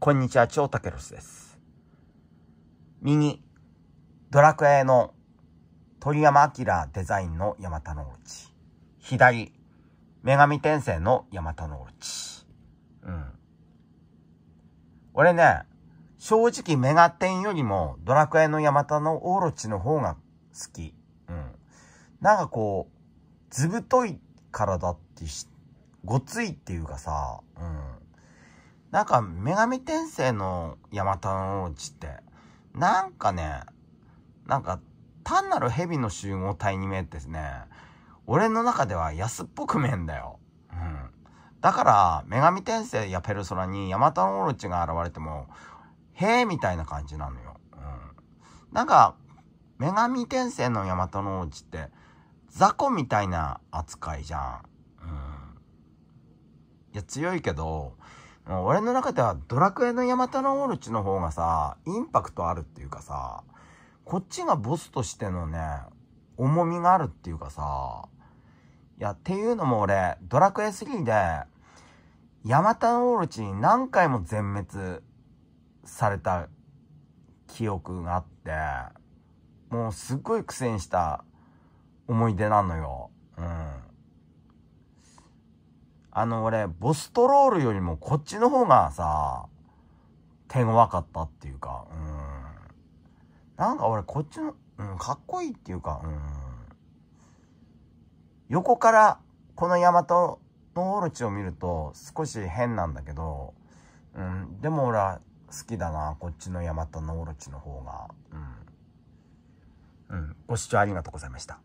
こんにちは、長竹ロスです。右、ドラクエの鳥山明デザインのヤマタノオロチ。左、女神転生のヤマタノオロチ。うん。俺ね、正直メガテンよりもドラクエのヤマタノオロチの方が好き。うん。なんかこう、ずぶとい体ってし、ごついっていうかさ、うん。なんか、女神転生のヤマタノオロチって、なんかね、なんか、単なる蛇の集合体に見えてですね、俺の中では安っぽく見えんだよ。うん。だから、女神転生やペルソナにヤマタノオロチが現れても、へえみたいな感じなのよ。うん。なんか、女神転生のヤマタノオロチって、雑魚みたいな扱いじゃん。うん。いや、強いけど、もう俺の中ではドラクエのヤマタノオルチの方がさ、インパクトあるっていうかさ、こっちがボスとしてのね、重みがあるっていうかさ、いや、っていうのも俺、ドラクエ3で、ヤマタノオルチに何回も全滅された記憶があって、もうすっごい苦戦した思い出なのよ。うん。あの俺、ボストロールよりもこっちの方がさ、手わかったっていうか、うん。なんか俺こっちの、うん、かっこいいっていうか、うん。横からこのヤマトのオルチを見ると少し変なんだけど、うん、でも俺は好きだな、こっちのヤマトのオルチの方が。うん。うん、ご視聴ありがとうございました。